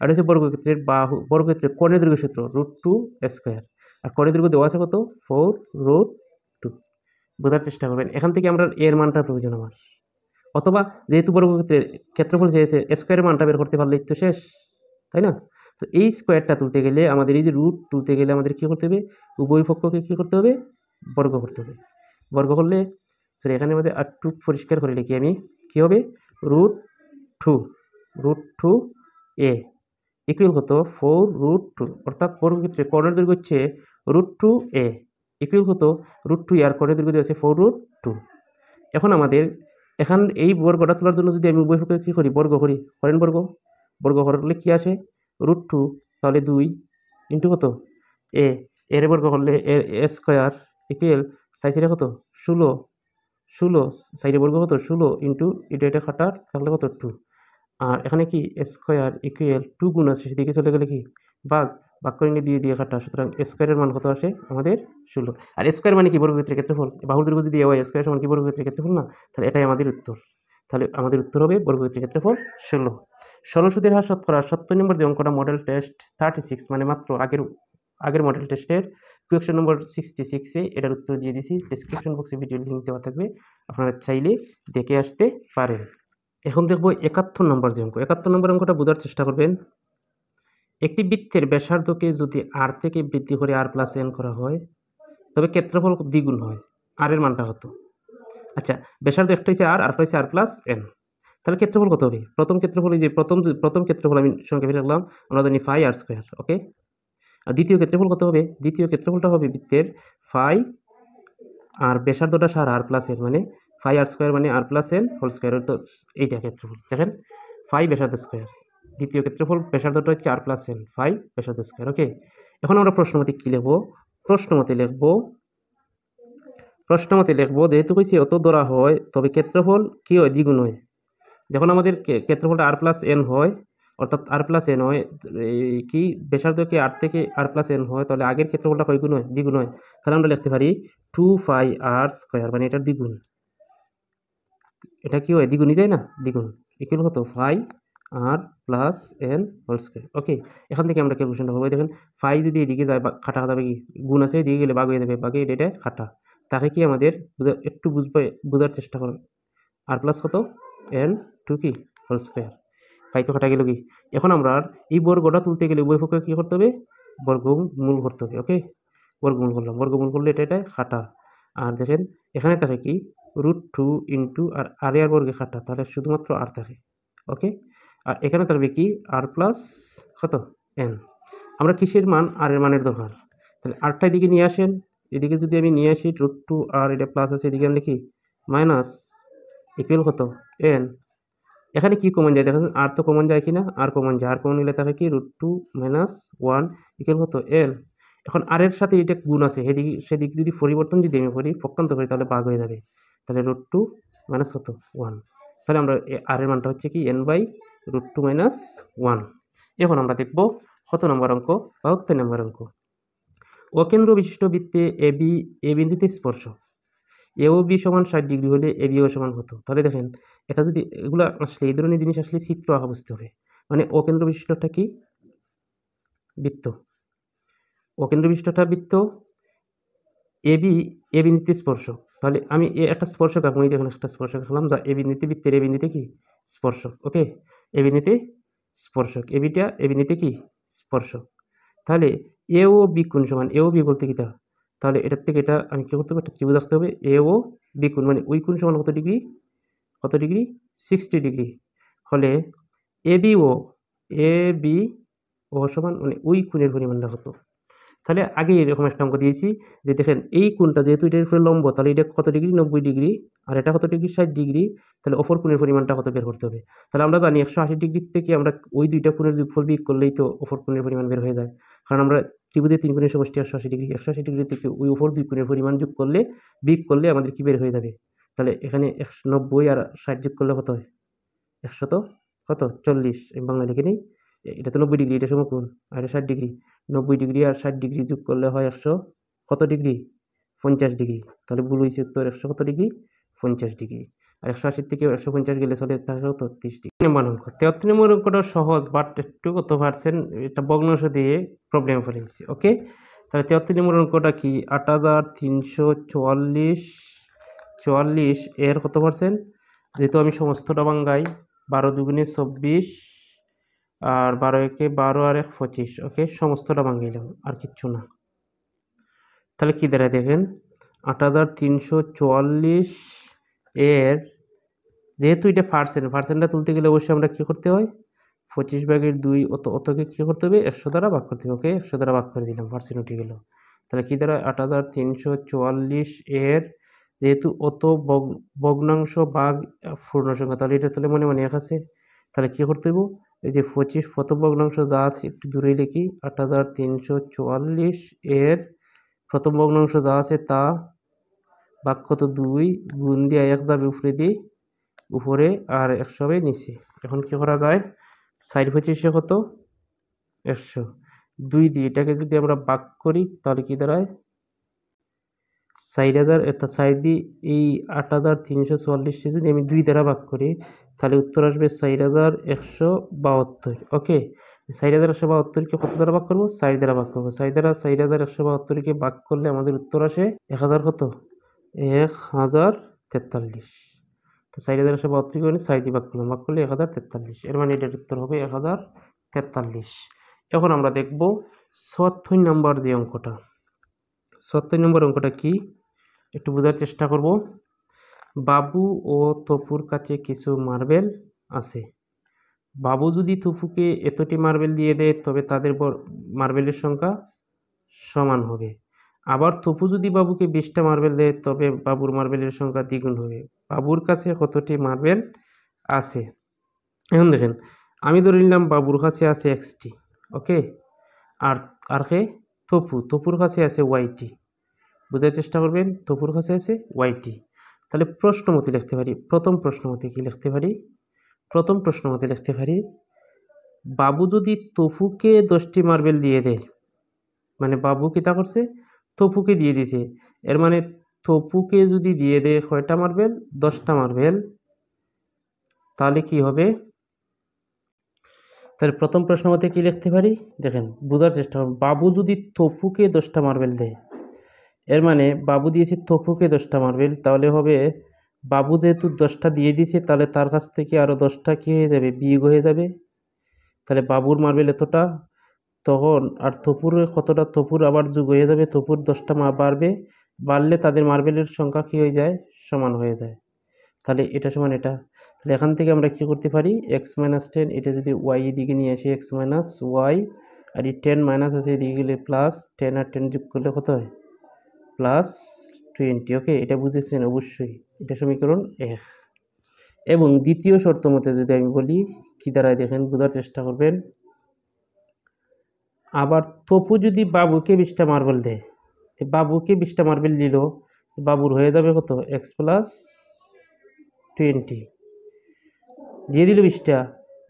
আর হচ্ছে বর্গক্ষেত্রের বাহু বর্গক্ষেত্রের কর্ণের দৈর্ঘ্য সূত্র রুট টু স্কোয়ার আর কর্ণের দৈর্ঘ্য দেওয়া আছে কত ফোর রুট টু বোঝার চেষ্টা করবেন এখান থেকে আমরা এর মানটা প্রয়োজন আমার অথবা যেহেতু বর্গক্ষেত্রের ক্ষেত্রফল চেয়েছে স্কোয়ারের মানটা বের করতে পারলেই তো শেষ তাই না তো এই স্কোয়ারটা তুলতে গেলে আমাদের এই যে রুট তুলতে গেলে আমাদের কী করতে হবে উভয় পক্ষকে কী করতে হবে বর্গ করতে হবে বর্গ করলে সরি এখানে আমাদের আর টু পরিষ্কার করে লিখি আমি কী হবে root two root two A equal কত ফোর রুট টু অর্থাৎ ফোর ক্ষেত্রে কর্ণের দৈর্ঘ্য হচ্ছে রুট টু এ ইকুয়াল কত রুট টু এ আর কর্ণের দৈর্ঘ্য আছে ফোর রুট টু এখন আমাদের এখান এই বর্গটা তোলার জন্য যদি আমি উভয় কী করি বর্গ করি হরেন বর্গ বর্গ করলে কী আসে রুট টু তাহলে দুই ইন্টু কত এ এর বর্গ করলে এ স্কোয়ার ইকুয়াল সাইজের কত ষোলো ষোলো সাইডে বর্গ কত ষোলো ইন্টু এটা এটা খাটার তাহলে কত টু আর এখানে কি স্কোয়ার ইকুয়াল টু গুণ আছে সেদিকে চলে গেলে কি বাঘ বাক্যরিণী দিয়ে দিয়ে কাটা সুতরাং স্কোয়ারের মান কত আসে আমাদের ষোলো আর স্কোয়ার মানে কি ক্ষেত্রে ক্ষেত্রফল বাহুর দুর্গ যদি ওয়াই স্কোয়ার সমান কি বর্গক্ষেত্রে ক্ষেত্রফল না তাহলে এটাই আমাদের উত্তর তাহলে আমাদের উত্তর হবে ক্ষেত্রে ক্ষেত্রফল ষোলো ষোলো সুদের হার শতকরা সত্তর নম্বর যে অঙ্কটা মডেল টেস্ট থার্টি সিক্স মানে মাত্র আগের আগের মডেল টেস্টের কোয়েকশন নম্বর সিক্সটি সিক্সে এটার উত্তর দিয়ে দিছি ডিসক্রিপশন বক্সে ভিডিও লিঙ্ক দেওয়া থাকবে আপনারা চাইলে দেখে আসতে পারেন এখন দেখব একাত্তর নম্বর যে অঙ্ক একাত্তর নম্বর অঙ্কটা বোঝার চেষ্টা করবেন একটি বৃত্তের ব্যাসার্ধকে যদি আর থেকে বৃদ্ধি করে আর প্লাস এন করা হয় তবে ক্ষেত্রফল দ্বিগুণ হয় আর এর মানটা হতো আচ্ছা ব্যাসার্ধ একটা হচ্ছে আর আর আর প্লাস এন তাহলে ক্ষেত্রফল কত হবে প্রথম ক্ষেত্রফল যে প্রথম প্রথম ক্ষেত্রফল আমি ফিরে রাখলাম আমরা জানি ফাই আর স্কোয়ার ওকে আর দ্বিতীয় ক্ষেত্রফল কত হবে দ্বিতীয় ক্ষেত্রফলটা হবে বৃত্তের ফাই আর ব্যাসার্ধটা সার আর প্লাস এর মানে ফাই আর স্কোয়ার মানে আর প্লাস এন হোল স্কোয়ারের তো এইটা ক্ষেত্রফল দেখেন ফাই ব্যাসার্ধ স্কোয়ার দ্বিতীয় ক্ষেত্রফল ব্যাসার্ধটা হচ্ছে আর প্লাস এন ফাই ব্যাসার্ধ স্কোয়ার ওকে এখন আমরা প্রশ্নমতে কী লিখবো প্রশ্নমতে লিখবো প্রশ্নমতে লিখবো যেহেতু কইছি অত ধরা হয় তবে ক্ষেত্রফল কী হয় দ্বিগুণ হয় যখন আমাদের ক্ষেত্রফলটা আর প্লাস এন হয় অর্থাৎ আর প্লাস এন হয় কি কি আর থেকে আর প্লাস এন হয় তাহলে আগের ক্ষেত্রফলটা কয়গুণ হয় দ্বিগুণ হয় তাহলে আমরা লিখতে পারি টু ফাই আর স্কোয়ার মানে এটার দ্বিগুণ এটা কি হয় দ্বিগুণই যায় না দ্বিগুণ ইকুয়াল কত phi R plus N whole square okay এখান থেকে আমরা ক্যালকুলেশনটা করবো দেখেন ফাই যদি এদিকে যায় খাটা যাবে কি গুণ আছে এদিকে গেলে বাগ হয়ে যাবে বাকি এটা খাটা তাকে কি আমাদের একটু বুঝবে বোঝার চেষ্টা করবে আর প্লাস কত এন টু কি হোল স্কোয়ার ফাই তো খাটা গেল কি এখন আমরা এই বর্গটা তুলতে গেলে উভয় পক্ষে কী করতে হবে বর্গমূল করতে হবে ওকে বর্গমূল করলাম বর্গমূল করলে এটা এটা খাটা আর দেখেন এখানে তাকে কি root two into R R এর বর্গে কাটা তাহলে শুধুমাত্র আর থাকে ওকে আর এখানে থাকবে কি আর প্লাস কত এন আমরা কিসের মান আর এর মানের দরকার তাহলে আরটা এদিকে নিয়ে আসেন এদিকে যদি আমি নিয়ে আসি রুট টু আর এটা প্লাস আছে এদিকে আমি লিখি মাইনাস ইকুয়াল কত এন এখানে কি কমন যায় দেখেন আর তো কমন যায় কি না আর কমন যায় আর কমন নিলে থাকে কি root two minus one equal কত এন এখন আর এর সাথে এটা গুণ আছে সেদিক সেদিক যদি পরিবর্তন যদি আমি করি পক্ষান্ত করি তাহলে বাঘ হয়ে যাবে তাহলে রুট টু মাইনাস কত ওয়ান তাহলে আমরা আর এর মানটা হচ্ছে কি N by root two minus one এখন আমরা দেখব কত নম্বর অঙ্ক বা উত্তর নম্বর অঙ্ক অকেন্দ্র বিশিষ্ট বৃত্তে এ বি এ বিন্দুতে স্পর্শ এ ও বি সমান ষাট ডিগ্রি হলে এ বি ও সমান কত তাহলে দেখেন এটা যদি এগুলো আসলে এই ধরনের জিনিস আসলে চিত্র আঁকা বুঝতে হবে মানে অকেন্দ্র বিশিষ্টটা কি বৃত্ত অকেন্দ্র বিশিষ্টটা বৃত্ত এ বি এ বিন্দুতে স্পর্শ তাহলে আমি এ একটা স্পর্শক আঁকবো দেখুন একটা স্পর্শক আঁকলাম যা বিন্দুতে নীতিবৃত্তের এবি বিন্দুতে কি স্পর্শক ওকে এবি নীতি স্পর্শক বিটা এ বিন্দুতে কি স্পর্শক তাহলে এ ও বি কোণ সমান এ ও বি বলতে কি তাহলে এটার থেকে এটা আমি কী করতে হবে একটা ত্রিভুজ আসতে হবে এ ও বি কোণ মানে ওই কোণ সমান কত ডিগ্রি কত ডিগ্রি সিক্সটি ডিগ্রি হলে A B O A B ও সমান মানে ওই কোণের পরিমাণটা হতো তাহলে আগে এরকম একটা অঙ্ক দিয়েছি যে দেখেন এই কোণটা যেহেতু এটার উপরে লম্ব তাহলে এটা কত ডিগ্রি নব্বই ডিগ্রি আর এটা কত ডিগ্রি ষাট ডিগ্রি তাহলে অপর কোণের পরিমাণটা কত বের করতে হবে তাহলে আমরা জানি একশো আশি ডিগ্রি থেকে আমরা ওই দুইটা কোণের যোগফল বিক করলেই তো অপর কোণের পরিমাণ বের হয়ে যায় কারণ আমরা ত্রিভুজের তিন কোণের সমষ্টি একশো আশি ডিগ্রি একশো আশি ডিগ্রি থেকে ওই অপর দুই কোণের পরিমাণ যোগ করলে বিক করলে আমাদের কি বের হয়ে যাবে তাহলে এখানে একশো নব্বই আর ষাট যোগ করলে কত হয় তো কত চল্লিশ বাংলা লিখে নেই এটা তো নব্বই ডিগ্রি এটা সমকোণ আর এটা ষাট ডিগ্রি নব্বই ডিগ্রি আর ষাট ডিগ্রি যোগ করলে হয় একশো কত ডিগ্রি পঞ্চাশ ডিগ্রি তাহলে ভুল হয়েছে উত্তর একশো কত ডিগ্রি পঞ্চাশ ডিগ্রি আর একশো আশির থেকে একশো পঞ্চাশ গেলে চলে থাকে তেত্রিশ ডিগ্রি নম্বর অঙ্ক তেত্রিশ নম্বর অঙ্কটা সহজ বাট একটু কত পারছেন এটা ভগ্নাংশ দিয়ে প্রবলেম ফেলেছি ওকে তাহলে তেত্রিশ নম্বর অঙ্কটা কি আট হাজার তিনশো চুয়াল্লিশ চুয়াল্লিশ এর কত পার্সেন্ট যেহেতু আমি সমস্তটা বাঙ্গাই বারো দুগুণে চব্বিশ আর বারো একে বারো আর এক পঁচিশ ওকে সমস্তটা ভাঙিয়ে নিলাম আর কিচ্ছু না তাহলে কী দাঁড়ায় দেখেন আট হাজার তিনশো চুয়াল্লিশ এর যেহেতু এটা পার্সেন্ট পার্সেন্টটা তুলতে গেলে অবশ্যই আমরা কী করতে হয় পঁচিশ ভাগের দুই অত অতকে কী করতে হবে একশো দ্বারা ভাগ করতে হবে ওকে একশো দ্বারা ভাগ করে দিলাম পার্সেন্ট উঠে গেলো তাহলে কী দাঁড়ায় আট হাজার তিনশো চুয়াল্লিশ এর যেহেতু অত ভগ্নাংশ ভাগ পূর্ণ সংখ্যা তাহলে এটা তাহলে মনে মনে এক আছে তাহলে কী করতে হইব এই যে পঁচিশ প্রথম ভগ্নাংশ যা আছে একটু দূরে লিখি আট হাজার তিনশো চুয়াল্লিশ এর প্রথম ভগ্নাংশ যা আছে তা বাক্য তো দুই গুণ দিয়ে এক যাবে উপরে দিই উপরে আর একশো হবে নিচে এখন কি করা যায় সাইড পঁচিশে কত একশো দুই দিয়ে এটাকে যদি আমরা বাক করি তাহলে কী দাঁড়ায় চার হাজার অর্থাৎ সাইদি দিয়ে এই আট হাজার তিনশো চুয়াল্লিশটি যদি আমি দুই দ্বারা ভাগ করি তাহলে উত্তর আসবে চার হাজার একশো বাহাত্তর ওকে চার হাজার একশো বাহাত্তরকে কত দ্বারা ভাগ করবো সাইড দ্বারা ভাগ করবো সাইড দ্বারা চার হাজার একশো বাহাত্তরকে ভাগ করলে আমাদের উত্তর আসে এক হাজার কত এক হাজার তেতাল্লিশ তো চার হাজার একশো বাহাত্তরকে আমি চার দিয়ে ভাগ করলাম ভাগ করলে এক হাজার তেতাল্লিশ এর মানে এটার উত্তর হবে এক হাজার তেতাল্লিশ এখন আমরা দেখব চুয়াত্তর নাম্বার যে অঙ্কটা সত্তর নম্বর অঙ্কটা কি একটু বোঝার চেষ্টা করব বাবু ও তপুর কাছে কিছু মার্বেল আছে বাবু যদি তপুকে এতটি মার্বেল দিয়ে দেয় তবে তাদের মার্বেলের সংখ্যা সমান হবে আবার তপু যদি বাবুকে বিশটা মার্বেল দেয় তবে বাবুর মার্বেলের সংখ্যা দ্বিগুণ হবে বাবুর কাছে কতটি মার্বেল আছে এখন দেখেন আমি ধরে নিলাম বাবুর কাছে আছে এক্সটি ওকে আর আর কে তপু তপুর কাছে আছে ওয়াইটি বোঝার চেষ্টা করবেন তপুর কাছে আছে ওয়াইটি তাহলে প্রশ্নমতি লিখতে পারি প্রথম প্রশ্নমতি কি লিখতে পারি প্রথম প্রশ্নমতি লিখতে পারি বাবু যদি তপুকে দশটি মার্বেল দিয়ে দেয় মানে বাবু কি তা করছে তপুকে দিয়ে দিছে এর মানে তপুকে যদি দিয়ে দেয় কয়টা মার্বেল দশটা মার্বেল তাহলে কি হবে তাহলে প্রথম প্রশ্ন মতে কী লিখতে পারি দেখেন বোঝার চেষ্টা করুন বাবু যদি থপুকে দশটা মার্বেল দেয় এর মানে বাবু দিয়েছে থপুকে দশটা মার্বেল তাহলে হবে বাবু যেহেতু দশটা দিয়ে দিয়েছে তাহলে তার কাছ থেকে আরও দশটা কী হয়ে যাবে বিয়োগ হয়ে যাবে তাহলে বাবুর মার্বেল এতটা তখন আর থপুর কতটা থপুর আবার যুগ হয়ে যাবে থপুর দশটা মা বাড়বে বাড়লে তাদের মার্বেলের সংখ্যা কী হয়ে যায় সমান হয়ে যায় তাহলে এটা সমান এটা তাহলে এখান থেকে আমরা কী করতে পারি এক্স মাইনাস টেন এটা যদি ওয়াই এদিকে নিয়ে আসি এক্স মাইনাস ওয়াই আর এই টেন মাইনাস আছে এদিকে গেলে প্লাস টেন আর টেন যোগ করলে কত হয় প্লাস টোয়েন্টি ওকে এটা বুঝেছেন অবশ্যই এটা সমীকরণ এক এবং দ্বিতীয় শর্ত মতে যদি আমি বলি কি দ্বারায় দেখেন বোঝার চেষ্টা করবেন আবার তপু যদি বাবুকে বিশটা মার্বেল দেয় বাবুকে বিশটা মার্বেল দিল বাবুর হয়ে যাবে কত এক্স প্লাস টোয়েন্টি দিয়ে দিল বিশটা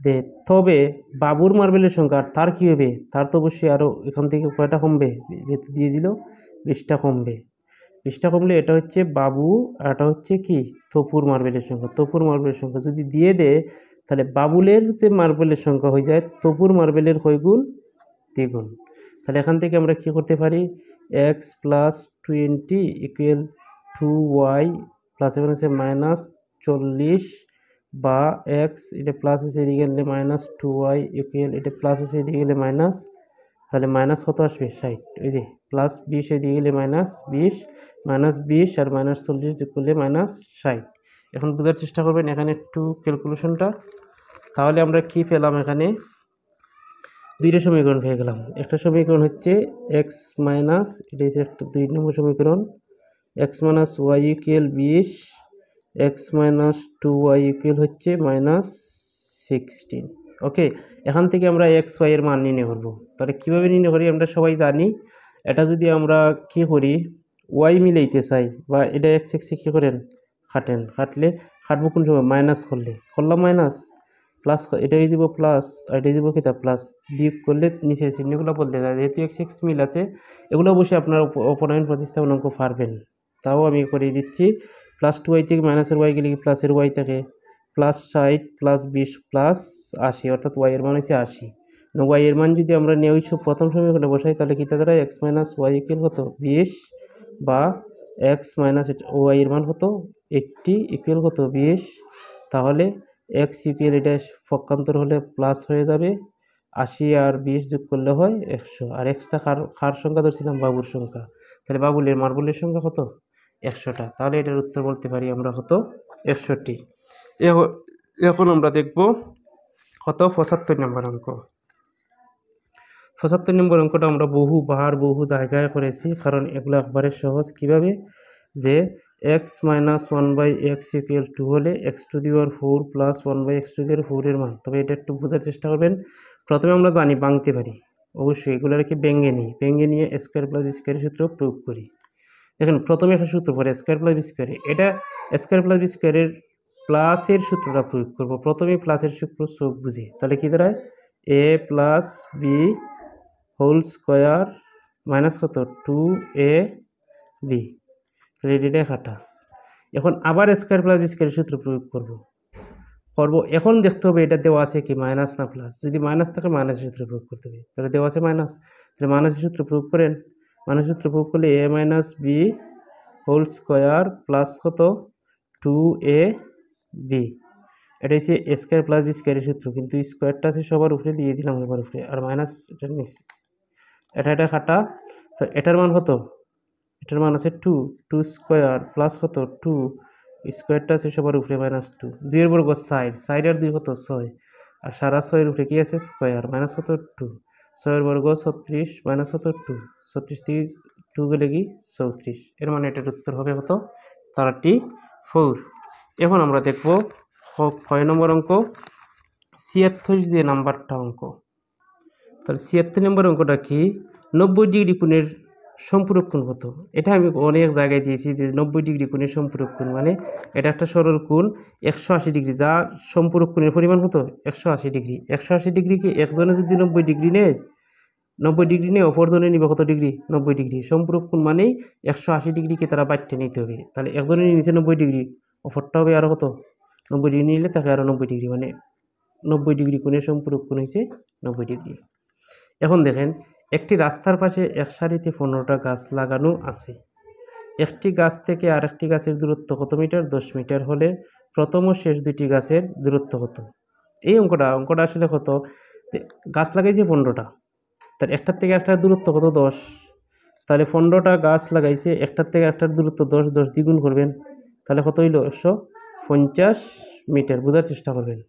দে তবে বাবুর মার্বেলের সংখ্যা আর তার কী হবে তার তো অবশ্যই আরও এখান থেকে কয়টা কমবে যেহেতু দিয়ে দিল বিশটা কমবে বিশটা কমলে এটা হচ্ছে বাবু আর এটা হচ্ছে কি তপুর মার্বেলের সংখ্যা তপুর মার্বেলের সংখ্যা যদি দিয়ে দে তাহলে বাবুলের যে মার্বেলের সংখ্যা হয়ে যায় তপুর মার্বেলের কয়গুণ দ্বিগুণ তাহলে এখান থেকে আমরা কি করতে পারি X plus twenty equal two Y plus এখানে হচ্ছে মাইনাস চল্লিশ বা এক্স এটা প্লাস এসে এদিকে গেলে মাইনাস টু ওয়াই ইকুয়াল এটা প্লাস এসে এদিকে গেলে মাইনাস তাহলে মাইনাস কত আসবে ষাট ওই যে প্লাস বিশ এদিকে গেলে মাইনাস বিশ মাইনাস বিশ আর মাইনাস চল্লিশ যোগ করলে মাইনাস ষাট এখন বোঝার চেষ্টা করবেন এখানে একটু ক্যালকুলেশনটা তাহলে আমরা কি পেলাম এখানে দুইটা সমীকরণ পেয়ে গেলাম একটা সমীকরণ হচ্ছে এক্স মাইনাস এটা হচ্ছে একটা দুই নম্বর সমীকরণ এক্স মাইনাস ওয়াই ইউকেল বিশ X minus two Y equal হচ্ছে মাইনাস সিক্সটিন ওকে এখান থেকে আমরা এক্স ওয়াইয়ের মান নির্ণয় করব তাহলে কীভাবে নির্ণয় করি আমরা সবাই জানি এটা যদি আমরা কি করি ওয়াই মিলাইতে চাই বা এটা এক্স এক্সে কী করেন খাটেন খাটলে খাটবো কোন সময় মাইনাস করলে করলাম মাইনাস প্লাস এটাই দিব প্লাস আর এটাই দিব কিতা প্লাস বিয়োগ করলে নিচে চিহ্নগুলো বলতে যায় যেহেতু এক্স এক্স মিল আছে এগুলো বসে আপনার অপনয়ন প্রতিস্থাপন অঙ্ক পারবেন তাও আমি করে দিচ্ছি প্লাস টু ওয়াই থেকে মাইনাসের ওয়াই গেলে কি প্লাসের ওয়াই থাকে প্লাস ষাট প্লাস বিশ প্লাস আশি অর্থাৎ ওয়াই এর মান হচ্ছে আশি ওয়াই মানে এর মান যদি আমরা নিয়ে ওই সব প্রথম সমীকরণে বসাই তাহলে কি তাদের এক্স মাইনাস ওয়াই ইকুয়াল হতো বিশ বা এক্স মাইনাস ওয়াই এর মান হতো এইটটি ইকুয়াল হতো বিশ তাহলে এক্স ইকুয়াল এটা পক্ষান্তর হলে প্লাস হয়ে যাবে আশি আর বিশ যোগ করলে হয় একশো আর এক্সটা খার খার সংখ্যা ধরছিলাম বাবুর সংখ্যা তাহলে বাবুলের মার্বলের সংখ্যা কত একশোটা তাহলে এটার উত্তর বলতে পারি আমরা হতো একষট্টি এখন আমরা দেখব কত পঁচাত্তর নম্বর অঙ্ক পঁচাত্তর নম্বর অঙ্কটা আমরা বহু বার বহু জায়গায় করেছি কারণ এগুলো একবারে সহজ কিভাবে যে X minus one by X equal two হলে X to the power four plus one by X to the power ফোরের মান তবে এটা একটু বোঝার চেষ্টা করবেন প্রথমে আমরা জানি বাঙতে পারি অবশ্যই এগুলো কি ব্যঙ্গে নিই ব্যঙ্গে নিয়ে স্কোয়ার প্লাস স্কোয়ারের সূত্র প্রয়োগ করি দেখেন প্রথমে একটা সূত্র পরে স্কোয়ার প্লাস বি স্কোয়ারে এটা স্কোয়ার প্লাস বি স্কোয়ারের প্লাসের সূত্রটা প্রয়োগ করব প্রথমে প্লাসের সূত্র চোখ বুঝি তাহলে কী দাঁড়ায় A plus B whole square minus কত টু এ বি তাহলে এটা একাটা এখন আবার স্কোয়ার প্লাস বি স্কোয়ারের সূত্র প্রয়োগ করব করবো এখন দেখতে হবে এটা দেওয়া আছে কি মাইনাস না প্লাস যদি মাইনাস থাকে মাইনাসের সূত্র প্রয়োগ করতে হবে তাহলে দেওয়া আছে মাইনাস তাহলে মাইনাসের সূত্র প্রয়োগ করেন মানে সূত্র প্রয়োগ করলে A minus B whole square plus কত টু এ বি এটা হচ্ছে এ স্কোয়ার প্লাস বি স্কোয়ারের সূত্র কিন্তু স্কোয়ারটা আছে সবার উপরে দিয়ে দিলাম সবার উপরে আর মাইনাস এটা নিচ এটা এটা খাটা তো এটার মান কত এটার মান আছে টু টু স্কোয়ার প্লাস কত টু স্কোয়ারটা আছে সবার উপরে মাইনাস টু দুইয়ের বর্গ সাইড সাইড আর দুই কত ছয় আর সারা ছয়ের উপরে কী আছে স্কোয়ার মাইনাস কত টু ছয়ের বর্গ ছত্রিশ মাইনাস কত টু ছত্রিশ তিরিশ টু গেলে কি চৌত্রিশ এর মানে এটার উত্তর হবে কত তারটি ফোর এখন আমরা দেখব ছয় নম্বর অঙ্ক ছিয়াত্তর যে নাম্বারটা অঙ্ক তাহলে ছিয়াত্তর নম্বর অঙ্কটা কি নব্বই ডিগ্রি কোণের সম্পূরক কোণ কত এটা আমি অনেক জায়গায় দিয়েছি যে নব্বই ডিগ্রি কোণের সম্পূরক কোণ মানে এটা একটা সরল কোণ একশো আশি ডিগ্রি যা সম্পূরক কোণের পরিমাণ কত একশো আশি ডিগ্রি একশো আশি ডিগ্রি কি একজনে যদি নব্বই ডিগ্রি নেয় নব্বই ডিগ্রি নিয়ে অপর ধরে নিবে কত ডিগ্রি নব্বই ডিগ্রি সম্পূরক কোণ মানেই একশো আশি ডিগ্রিকে তারা বাড়তে নিতে হবে তাহলে একজনের নিচে নব্বই ডিগ্রি অপরটা হবে আরও কত নব্বই ডিগ্রি নিলে তাকে আরও নব্বই ডিগ্রি মানে নব্বই ডিগ্রি কোণের সম্পূরক কোণ হয়েছে নব্বই ডিগ্রি এখন দেখেন একটি রাস্তার পাশে এক সারিতে পনেরোটা গাছ লাগানো আছে একটি গাছ থেকে আরেকটি গাছের দূরত্ব কত মিটার দশ মিটার হলে প্রথম ও শেষ দুটি গাছের দূরত্ব কত এই অঙ্কটা অঙ্কটা আসলে কত গাছ লাগাইছে পনেরোটা তাহলে একটার থেকে একটার দূরত্ব কত দশ তাহলে পনেরোটা গাছ লাগাইছে একটার থেকে একটার দূরত্ব দশ দশ দ্বিগুণ করবেন তাহলে কত হইল একশো পঞ্চাশ মিটার বোঝার চেষ্টা করবেন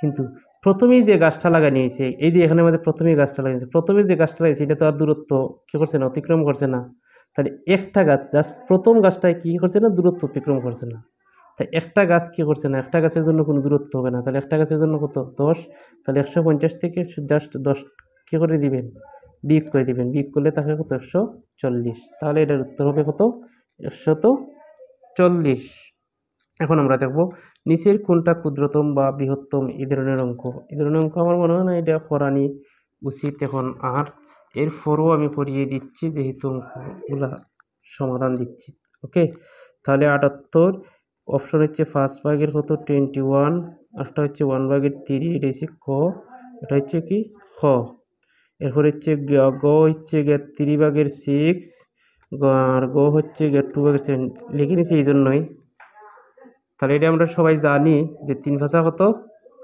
কিন্তু প্রথমেই যে গাছটা লাগা নিয়েছে এই যে এখানে আমাদের প্রথমেই গাছটা লাগিয়েছে প্রথমে যে গাছটা লাগিয়েছে এটা তো আর দূরত্ব কী করছে না অতিক্রম করছে না তাহলে একটা গাছ জাস্ট প্রথম গাছটায় কী করছে না দূরত্ব অতিক্রম করছে না তাই একটা গাছ কী করছে না একটা গাছের জন্য কোনো দূরত্ব হবে না তাহলে একটা গাছের জন্য কত দশ তাহলে একশো পঞ্চাশ থেকে জাস্ট দশ কী করে দিবেন বিয়োগ করে দিবেন বিয়োগ করলে তাকে কত একশো চল্লিশ তাহলে এটার উত্তর হবে কত একশত চল্লিশ এখন আমরা দেখব নিচের কোনটা ক্ষুদ্রতম বা বৃহত্তম এই ধরনের অঙ্ক এই ধরনের অঙ্ক আমার মনে হয় না এটা পড়ানি উচিত এখন আর এর এরপরও আমি পড়িয়ে দিচ্ছি যেহেতু অঙ্কগুলা সমাধান দিচ্ছি ওকে তাহলে আটাত্তর অপশন হচ্ছে ফার্স্ট ভাগের কত টোয়েন্টি ওয়ান একটা হচ্ছে ওয়ান ভাগের থ্রি এটা হচ্ছে ক এটা হচ্ছে কি খ এরপর হচ্ছে গ হচ্ছে গে থ্রি ভাগের সিক্স আর গ হচ্ছে গে টু ভাগের সেভেন লিখে নিছি এই জন্যই তাহলে এটা আমরা সবাই জানি যে তিন ভাষা কত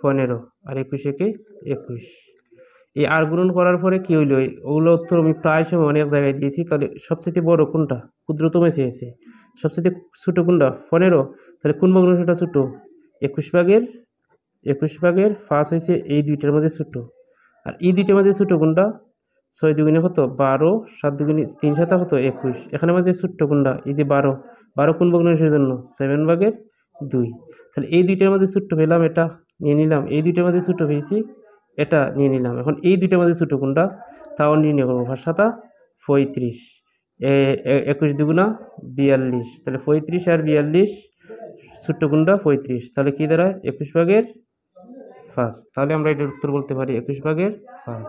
পনেরো আর একুশে কি একুশ এই আর গুণন করার পরে কী হইল ওগুলো উত্তর আমি প্রায় সময় অনেক জায়গায় দিয়েছি তাহলে সবচেয়ে বড় কোনটা ক্ষুদ্রতম এসে সবচেয়ে ছোটো কোনটা পনেরো তাহলে কোন ভগ্নাংশটা ছোটো একুশ ভাগের একুশ ভাগের ফার্স্ট হয়েছে এই দুইটার মধ্যে ছোটো আর ই দুইটার মাঝে ছোটো গুণ্ডা ছয় দুগুণে হতো বারো সাত দুগুণে তিন সাতা হতো একুশ এখানে মাঝে ছোট্ট গুণটা ই দিয়ে বারো বারো কোন ভগ্নাংশের জন্য সেভেন ভাগের দুই তাহলে এই দুইটার মধ্যে ছোট্ট পেলাম এটা নিয়ে নিলাম এই দুইটার মাঝে ছোট্ট পেয়েছি এটা নিয়ে নিলাম এখন এই দুইটার মাঝে ছোটো গুণ্ডা তাও নির্ণয় করবো ভার সাতা পঁয়ত্রিশ একুশ দুগুণা বিয়াল্লিশ তাহলে পঁয়ত্রিশ আর বিয়াল্লিশ ছোট্ট গুণটা পঁয়ত্রিশ তাহলে কী দাঁড়ায় একুশ ভাগের পাঁচ তাহলে আমরা এটার উত্তর বলতে পারি একুশ ভাগের পাঁচ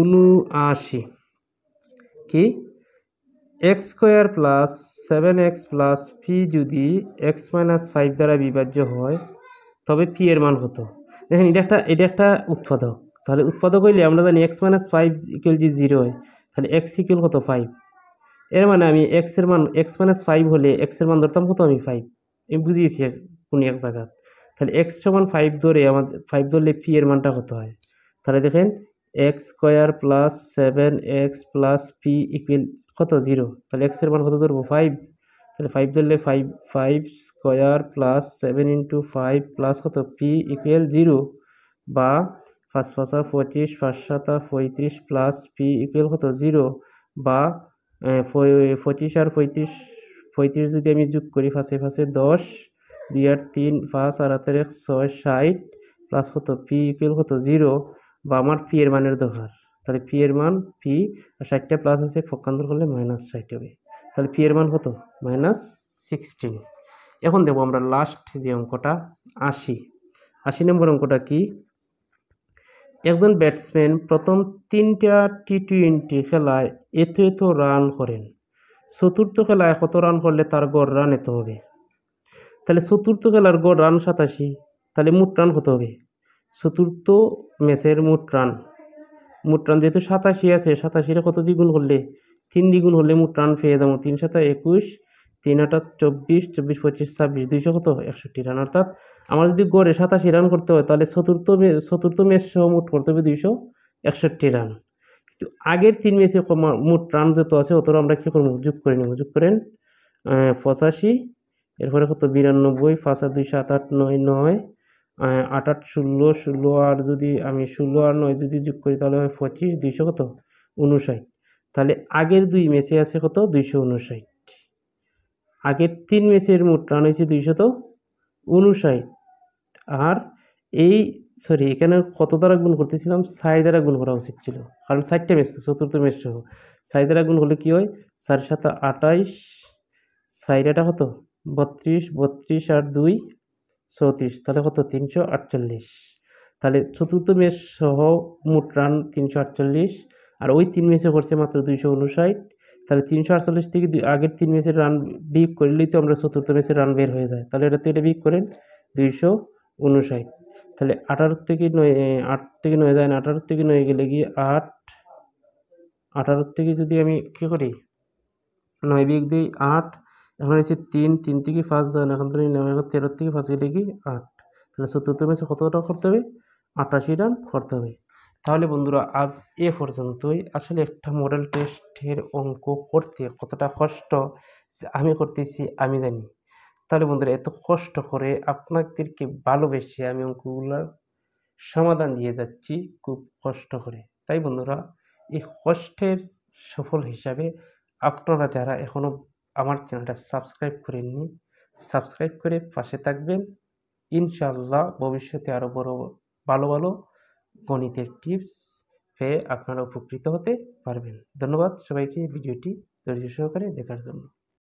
উনআশি কি X square plus seven X plus P যদি এক্স মাইনাস ফাইভ দ্বারা বিভাজ্য হয় তবে পি এর মান কত দেখেন এটা একটা এটা একটা উৎপাদক তাহলে উৎপাদক হইলে আমরা জানি এক্স মাইনাস ফাইভ ইকুয়াল যদি জিরো হয় তাহলে এক্স ইকুয়াল কত ফাইভ এর মানে আমি এক্সের মান এক্স মাইনাস ফাইভ হলে এক্সের মান ধরতাম কত আমি ফাইভ আমি বুঝিয়েছি কোন এক জায়গায় তাহলে এক্স সমান ফাইভ ধরে আমাদের ফাইভ ধরলে পি এর মানটা কত হয় তাহলে দেখেন X square plus seven X plus P equal কত জিরো তাহলে এক্সের মান কত ধরবো ফাইভ তাহলে ফাইভ ধরলে five five square plus seven into five plus কত পি ইকুয়াল জিরো বা পাঁচ পাঁচা পঁচিশ পাঁচ সাতা পঁয়ত্রিশ প্লাস পি ইকুয়াল কত জিরো বা পঁচিশ আর পঁয়ত্রিশ পঁয়ত্রিশ যদি আমি যোগ করি ফাঁসে ফাঁসে দশ দুই আট তিন পাঁচ আর হাতের এক ছয় ষাট প্লাস কত পি ইকুয়াল কত জিরো বা আমার পি এর মানের দরকার তাহলে পি এর মান পি আর ষাটটা প্লাস আছে পক্ষান্তর করলে মাইনাস ষাট হবে তাহলে পি এর মান কত মাইনাস সিক্সটিন এখন দেবো আমরা লাস্ট যে অঙ্কটা আশি আশি নম্বর অঙ্কটা কি একজন ব্যাটসম্যান প্রথম তিনটা টি টোয়েন্টি খেলায় এত এত রান করেন চতুর্থ খেলায় কত রান করলে তার গড় রান এত হবে তাহলে চতুর্থ খেলার গড় রান সাতাশি তাহলে মোট রান কত হবে চতুর্থ ম্যাচের মোট রান মোট রান যেহেতু সাতাশি আছে সাতাশিরে কত দ্বিগুণ করলে তিন দ্বিগুণ হলে মোট রান পেয়ে যাবো তিন সাতা একুশ তিন আটা চব্বিশ চব্বিশ পঁচিশ ছাব্বিশ দুইশো কত একষট্টি রান অর্থাৎ আমার যদি গড়ে সাতাশি রান করতে হয় তাহলে চতুর্থ চতুর্থ ম্যাচ সহ মোট করতে হবে দুইশো একষট্টি রান কিন্তু আগের তিন ম্যাচে মোট রান যত আছে অতটা আমরা কী করবো যোগ করে নেব যোগ করেন পঁচাশি এরপরে কত বিরানব্বই পাঁচ দুই সাত আট নয় নয় আট আট ষোলো ষোলো আর যদি আমি ষোলো আর নয় যদি যোগ করি তাহলে হয় পঁচিশ দুইশো কত উনষাট তাহলে আগের দুই মেসে আছে কত দুইশো উনষাট আগের তিন মেসের মোট রান হয়েছে দুইশত উনষাট আর এই সরি এখানে কত দ্বারা গুণ করতেছিলাম সাই দ্বারা গুণ করা উচিত ছিল কারণ ষাটটা মেস চতুর্থ মেস সহ সাই দ্বারা গুণ করলে কী হয় সাড়ে সাত আটাইশ সাইডাটা কত বত্রিশ বত্রিশ আর দুই চৌত্রিশ তাহলে কত তিনশো আটচল্লিশ তাহলে চতুর্থ ম্যাচ সহ মোট রান তিনশো আটচল্লিশ আর ওই তিন ম্যাচে করছে মাত্র দুইশো উনষাট তাহলে তিনশো আটচল্লিশ থেকে আগের তিন ম্যাচের রান বিগ করলেই তো আমরা চতুর্থ ম্যাচের রান বের হয়ে যায় তাহলে এটা তো এটা বিগ করেন দুইশো উনষাট তাহলে আঠারো থেকে নয় আট থেকে নয় যায় আঠারো থেকে নয় গেলে গিয়ে আট আঠারো থেকে যদি আমি কী করি নয় বিগ দিই আট এখন হচ্ছে তিন তিন থেকে পাঁচ যান এখন নেমে নিরানব্বই তেরো থেকে পাঁচ গেলে কি আট তাহলে চতুর্থ ম্যাচে কত রান করতে হবে আটাশি রান করতে হবে তাহলে বন্ধুরা আজ এ পর্যন্তই আসলে একটা মডেল টেস্টের অঙ্ক করতে কতটা কষ্ট আমি করতেছি আমি জানি তাহলে বন্ধুরা এত কষ্ট করে আপনাদেরকে ভালোবেসে আমি অঙ্কগুলোর সমাধান দিয়ে যাচ্ছি খুব কষ্ট করে তাই বন্ধুরা এই কষ্টের সফল হিসাবে আপনারা যারা এখনও আমার চ্যানেলটা সাবস্ক্রাইব করে নিন সাবস্ক্রাইব করে পাশে থাকবেন ইনশাল্লাহ ভবিষ্যতে আরও বড় ভালো ভালো গণিতের টিপস পেয়ে আপনারা উপকৃত হতে পারবেন ধন্যবাদ সবাইকে ভিডিওটি ধৈর্য সহকারে দেখার জন্য